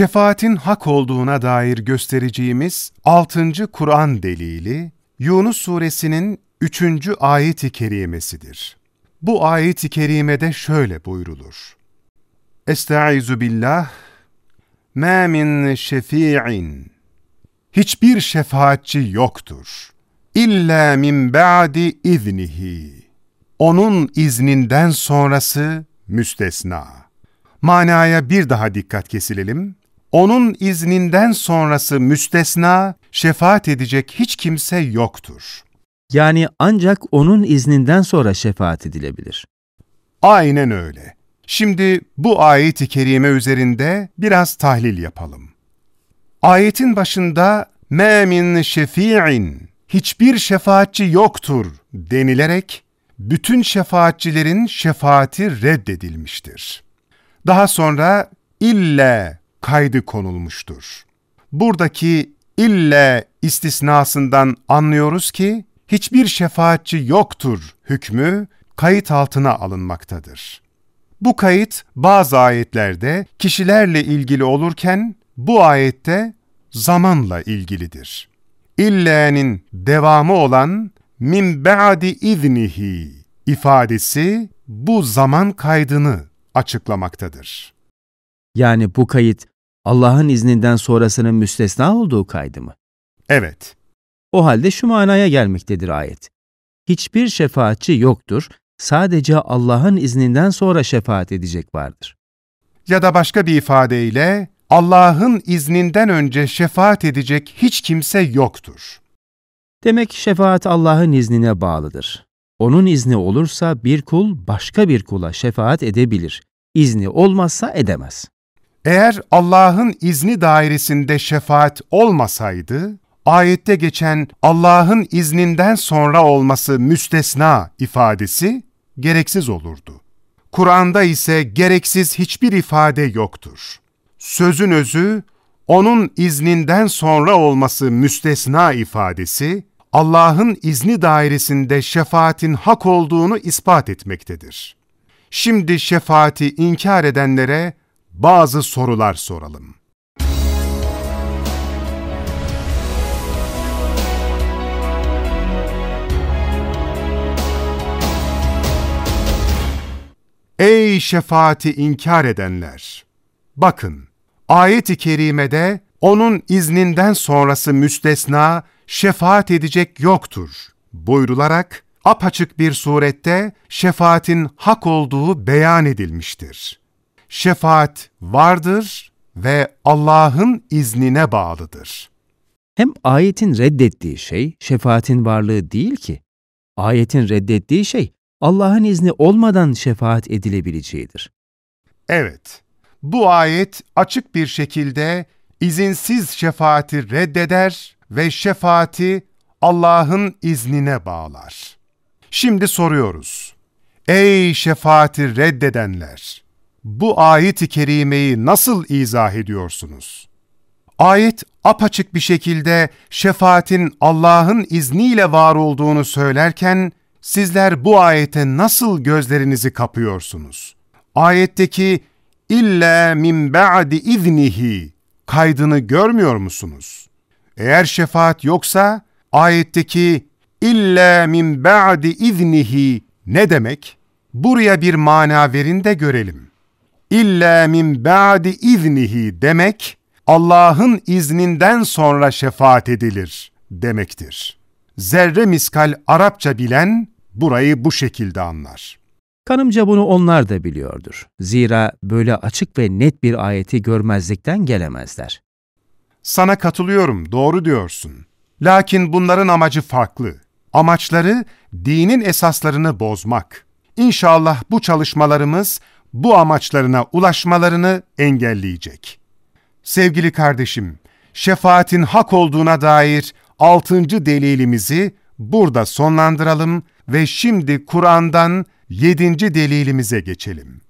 şefaatin hak olduğuna dair göstereceğimiz 6. Kur'an delili, Yunus suresinin 3. ayet-i kerimesidir. Bu ayet-i kerimede şöyle buyrulur. Estaizu billah, مَا مِنْ شَف۪يعٍ Hiçbir şefaatçi yoktur. İlla min ba'di iznihi. Onun izninden sonrası müstesna. Manaya bir daha dikkat kesilelim onun izninden sonrası müstesna, şefaat edecek hiç kimse yoktur. Yani ancak onun izninden sonra şefaat edilebilir. Aynen öyle. Şimdi bu ayet-i kerime üzerinde biraz tahlil yapalım. Ayetin başında "Memin Şefi'in Hiçbir şefaatçi yoktur denilerek bütün şefaatçilerin şefaati reddedilmiştir. Daha sonra ille kaydı konulmuştur. Buradaki ille istisnasından anlıyoruz ki hiçbir şefaatçi yoktur hükmü kayıt altına alınmaktadır. Bu kayıt bazı ayetlerde kişilerle ilgili olurken bu ayette zamanla ilgilidir. İllen'in devamı olan min ba'di iznihi ifadesi bu zaman kaydını açıklamaktadır. Yani bu kayıt Allah'ın izninden sonrasının müstesna olduğu kaydı mı? Evet. O halde şu manaya gelmektedir ayet. Hiçbir şefaatçi yoktur, sadece Allah'ın izninden sonra şefaat edecek vardır. Ya da başka bir ifadeyle, Allah'ın izninden önce şefaat edecek hiç kimse yoktur. Demek şefaat Allah'ın iznine bağlıdır. Onun izni olursa bir kul başka bir kula şefaat edebilir. İzni olmazsa edemez. Eğer Allah'ın izni dairesinde şefaat olmasaydı, ayette geçen Allah'ın izninden sonra olması müstesna ifadesi gereksiz olurdu. Kur'an'da ise gereksiz hiçbir ifade yoktur. Sözün özü, onun izninden sonra olması müstesna ifadesi, Allah'ın izni dairesinde şefaatin hak olduğunu ispat etmektedir. Şimdi şefaati inkar edenlere bazı sorular soralım. Ey şefaati inkar edenler! Bakın, ayet-i kerimede onun izninden sonrası müstesna şefaat edecek yoktur buyrularak apaçık bir surette şefaatin hak olduğu beyan edilmiştir şefaat vardır ve Allah'ın iznine bağlıdır. Hem ayetin reddettiği şey şefaatin varlığı değil ki. Ayetin reddettiği şey Allah'ın izni olmadan şefaat edilebileceğidir. Evet, bu ayet açık bir şekilde izinsiz şefaati reddeder ve şefaati Allah'ın iznine bağlar. Şimdi soruyoruz. Ey şefaati reddedenler! bu ayet-i kerimeyi nasıl izah ediyorsunuz? Ayet apaçık bir şekilde şefaatin Allah'ın izniyle var olduğunu söylerken sizler bu ayete nasıl gözlerinizi kapıyorsunuz? Ayetteki illa min ba'di iznihi kaydını görmüyor musunuz? Eğer şefaat yoksa ayetteki illa min ba'di iznihi ne demek? Buraya bir mana verin de görelim illa min ba'di iznihi demek Allah'ın izninden sonra şefaat edilir demektir. Zerre miskal Arapça bilen burayı bu şekilde anlar. Kanımca bunu onlar da biliyordur. Zira böyle açık ve net bir ayeti görmezlikten gelemezler. Sana katılıyorum, doğru diyorsun. Lakin bunların amacı farklı. Amaçları dinin esaslarını bozmak. İnşallah bu çalışmalarımız bu amaçlarına ulaşmalarını engelleyecek. Sevgili kardeşim, şefaatin hak olduğuna dair altıncı delilimizi burada sonlandıralım ve şimdi Kur'an'dan yedinci delilimize geçelim.